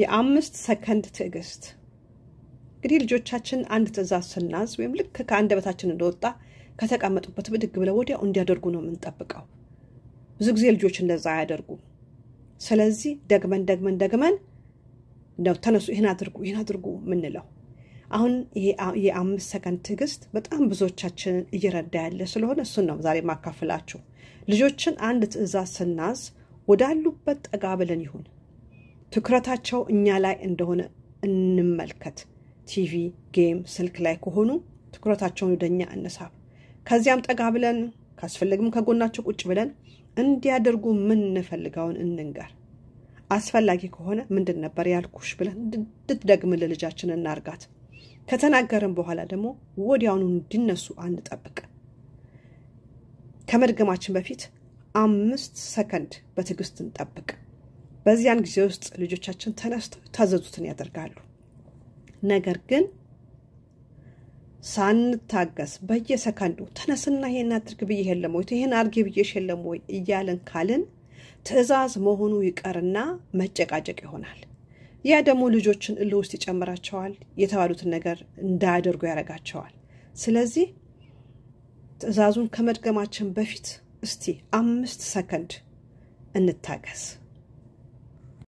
የአምስት ሰከንድ ትዕግስት። እንግዲህ ልጆቻችን አንድ ትዕዛዝ ስናዝ ወይም ልክ ከአንደበታችን እንደወጣ ከተቀመጡበት ብድግ ብለው ወዲያው እንዲያደርጉ ነው የምንጠብቀው። ብዙ ጊዜ ልጆች እንደዛ አያደርጉም። ስለዚህ ደግመን ደግመን ደግመን ነው ተነሱ፣ ይህን አድርጉ፣ ይህን አድርጉ የምንለው። አሁን የአምስት ሰከንድ ትዕግስት በጣም ብዙዎቻችንን እየረዳ ያለ ስለሆነ እሱን ነው ዛሬ ማካፍላችሁ። ልጆችን አንድ ትዕዛዝ ስናዝ ወዳሉበት ጠጋ ብለን ይሁን ትኩረታቸው እኛ ላይ እንደሆነ እንመልከት። ቲቪ፣ ጌም፣ ስልክ ላይ ከሆኑ ትኩረታቸውን ወደኛ እንሳብ። ከዚያም ጠጋ ብለን ካስፈለግም ከጎናቸው ቁጭ ብለን እንዲያደርጉ ምንፈልገውን እንንገር። አስፈላጊ ከሆነ ምንድን ነበር ያልኩሽ ብለን እንድትደግምን ለልጃችን እናርጋት። ከተናገርን በኋላ ደግሞ ወዲያውኑ እንዲነሱ አንጠብቅ። ከመድገማችን በፊት አምስት ሰከንድ በትዕግስት እንጠብቅ። በዚያን ጊዜ ውስጥ ልጆቻችን ተነስተው ታዘዙትን ያደርጋሉ። ነገር ግን ሳንታገስ በየሰከንዱ ተነስና ይሄን አድርግ ብዬ የለም ወይ ይሄን አድርጌ ብዬሽ የለም ወይ እያልን ካልን ትዕዛዝ መሆኑ ይቀርና መጨቃጨቅ ይሆናል። ያ ደግሞ ልጆችን እልህ ውስጥ ይጨምራቸዋል። የተባሉትን ነገር እንዳያደርጉ ያደርጋቸዋል። ስለዚህ ትዕዛዙን ከመድገማችን በፊት እስቲ አምስት ሰከንድ እንታገስ።